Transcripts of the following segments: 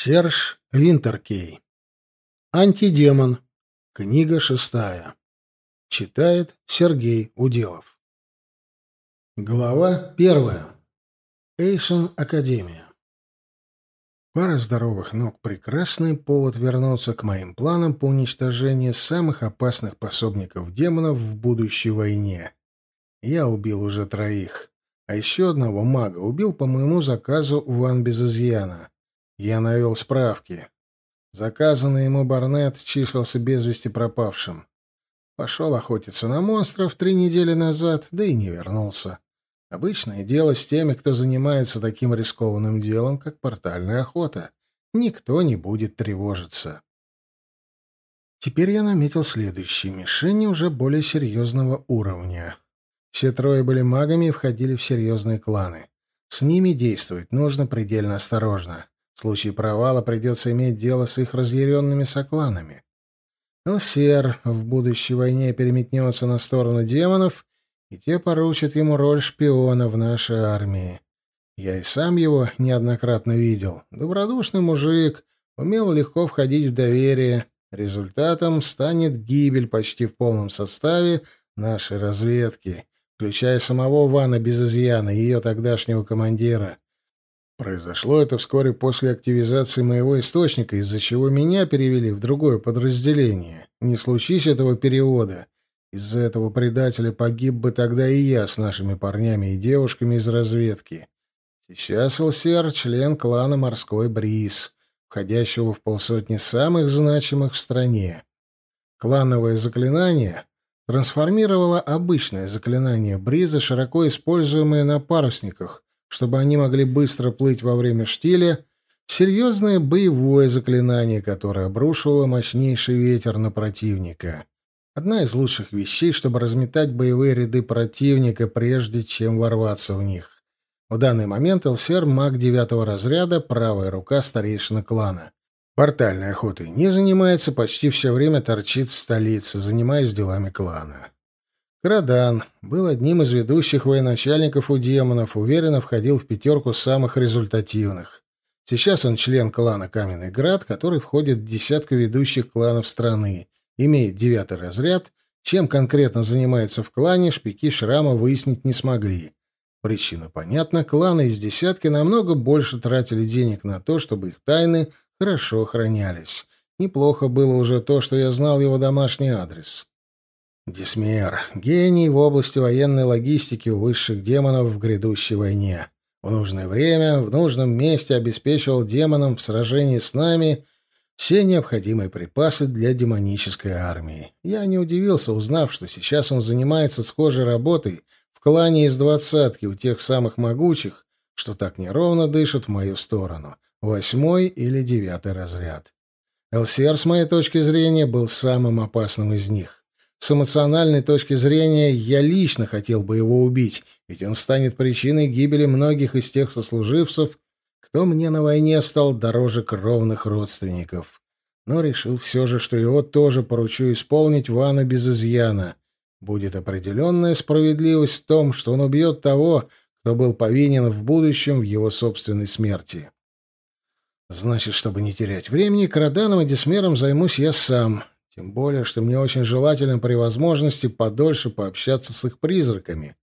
Серж Винтеркей. Антидемон. Книга шестая. Читает Сергей Уделов. Глава первая. Эйсон Академия. Пара здоровых ног — прекрасный повод вернуться к моим планам по уничтожению самых опасных пособников демонов в будущей войне. Я убил уже троих, а еще одного мага убил по моему заказу Ван Безозьяна. изъяна. Я навел справки. Заказанный ему барнет числился без вести пропавшим. Пошел охотиться на монстров три недели назад, да и не вернулся. Обычное дело с теми, кто занимается таким рискованным делом, как портальная охота. Никто не будет тревожиться. Теперь я наметил следующие мишени уже более серьезного уровня. Все трое были магами и входили в серьезные кланы. С ними действовать нужно предельно осторожно. В случае провала придется иметь дело с их разъяренными сокланами. Элсер в будущей войне переметнется на сторону демонов, и те поручат ему роль шпиона в нашей армии. Я и сам его неоднократно видел. Добродушный мужик, умел легко входить в доверие. Результатом станет гибель почти в полном составе нашей разведки, включая самого Вана без изъяна, ее тогдашнего командира. Произошло это вскоре после активизации моего источника, из-за чего меня перевели в другое подразделение. Не случись этого перевода. Из-за этого предателя погиб бы тогда и я с нашими парнями и девушками из разведки. Сейчас ЛСР — член клана «Морской бриз», входящего в полсотни самых значимых в стране. Клановое заклинание трансформировало обычное заклинание бриза, широко используемое на парусниках — чтобы они могли быстро плыть во время штиля, серьезное боевое заклинание, которое обрушивало мощнейший ветер на противника. Одна из лучших вещей, чтобы разметать боевые ряды противника, прежде чем ворваться в них. В данный момент ЛСР маг девятого разряда, правая рука старейшина клана. Портальной охотой не занимается, почти все время торчит в столице, занимаясь делами клана. Крадан был одним из ведущих военачальников у демонов, уверенно входил в пятерку самых результативных. Сейчас он член клана Каменный Град, который входит в десятку ведущих кланов страны, имеет девятый разряд. Чем конкретно занимается в клане, шпики Шрама выяснить не смогли. Причина понятна, кланы из десятки намного больше тратили денег на то, чтобы их тайны хорошо охранялись. Неплохо было уже то, что я знал его домашний адрес. Гесмер, гений в области военной логистики у высших демонов в грядущей войне. В нужное время, в нужном месте обеспечивал демонам в сражении с нами все необходимые припасы для демонической армии. Я не удивился, узнав, что сейчас он занимается схожей работой в клане из двадцатки у тех самых могучих, что так неровно дышат в мою сторону, восьмой или девятый разряд. ЛСР, с моей точки зрения, был самым опасным из них. С эмоциональной точки зрения я лично хотел бы его убить, ведь он станет причиной гибели многих из тех сослуживцев, кто мне на войне стал дороже кровных родственников. Но решил все же, что его тоже поручу исполнить Вану без изъяна. Будет определенная справедливость в том, что он убьет того, кто был повинен в будущем в его собственной смерти. Значит, чтобы не терять времени, Караданом и Десмером займусь я сам. Тем более, что мне очень желательно при возможности подольше пообщаться с их призраками.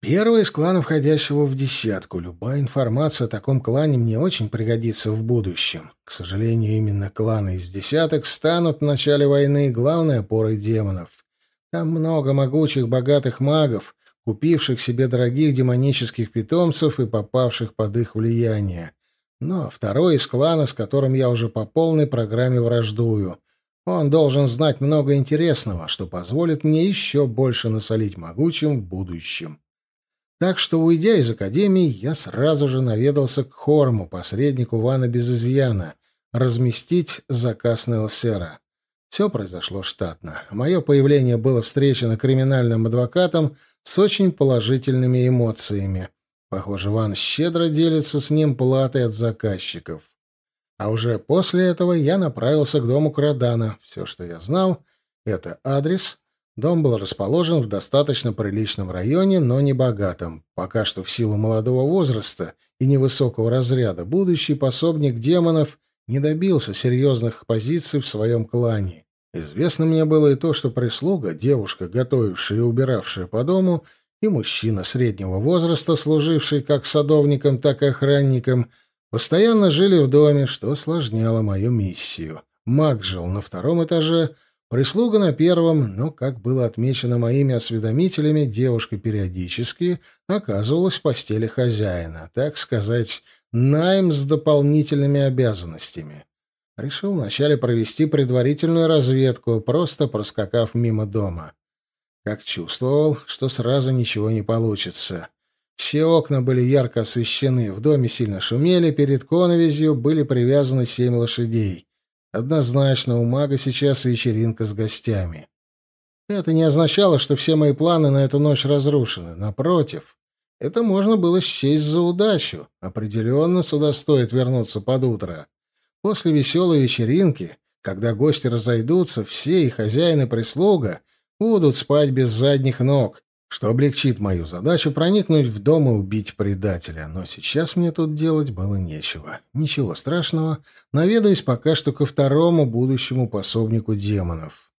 Первый из кланов, входящего в десятку. Любая информация о таком клане мне очень пригодится в будущем. К сожалению, именно кланы из десяток станут в начале войны главной опорой демонов. Там много могучих, богатых магов, купивших себе дорогих демонических питомцев и попавших под их влияние. Но ну, а второй из клана, с которым я уже по полной программе враждую. Он должен знать много интересного, что позволит мне еще больше насолить могучим в будущем. Так что, уйдя из академии, я сразу же наведался к Хорму, посреднику Вана Безызьяна, разместить заказ Нелсера. Все произошло штатно. Мое появление было встречено криминальным адвокатом с очень положительными эмоциями. Похоже, Ван щедро делится с ним платой от заказчиков. А уже после этого я направился к дому Крадана. Все, что я знал, это адрес. Дом был расположен в достаточно приличном районе, но не богатом. Пока что в силу молодого возраста и невысокого разряда будущий пособник демонов не добился серьезных позиций в своем клане. Известно мне было и то, что прислуга, девушка, готовившая и убиравшая по дому, и мужчина среднего возраста, служивший как садовником, так и охранником – Постоянно жили в доме, что осложняло мою миссию. Маг жил на втором этаже, прислуга на первом, но, как было отмечено моими осведомителями, девушка периодически оказывалась в постели хозяина, так сказать, найм с дополнительными обязанностями. Решил вначале провести предварительную разведку, просто проскакав мимо дома. Как чувствовал, что сразу ничего не получится. Все окна были ярко освещены, в доме сильно шумели, перед коновизью были привязаны семь лошадей. Однозначно у мага сейчас вечеринка с гостями. Это не означало, что все мои планы на эту ночь разрушены. Напротив, это можно было счесть за удачу. Определенно сюда стоит вернуться под утро. После веселой вечеринки, когда гости разойдутся, все и хозяин и прислуга будут спать без задних ног, что облегчит мою задачу проникнуть в дом и убить предателя. Но сейчас мне тут делать было нечего. Ничего страшного. Наведаюсь пока что ко второму будущему пособнику демонов.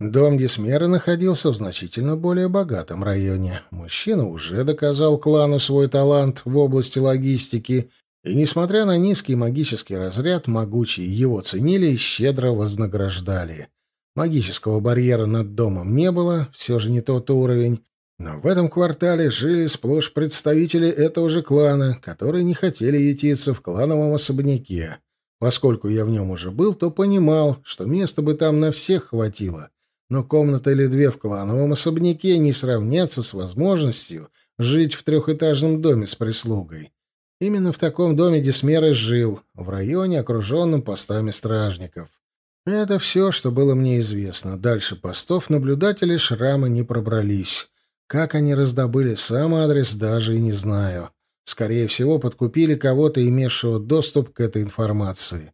Дом Гесмера находился в значительно более богатом районе. Мужчина уже доказал клану свой талант в области логистики, и, несмотря на низкий магический разряд, могучие его ценили и щедро вознаграждали. Магического барьера над домом не было, все же не тот уровень, но в этом квартале жили сплошь представители этого же клана, которые не хотели ютиться в клановом особняке. Поскольку я в нем уже был, то понимал, что места бы там на всех хватило, но комната или две в клановом особняке не сравнятся с возможностью жить в трехэтажном доме с прислугой. Именно в таком доме Десмер и жил, в районе, окруженном постами стражников. Это все, что было мне известно. Дальше постов наблюдатели шрама не пробрались. Как они раздобыли сам адрес, даже и не знаю. Скорее всего, подкупили кого-то, имевшего доступ к этой информации.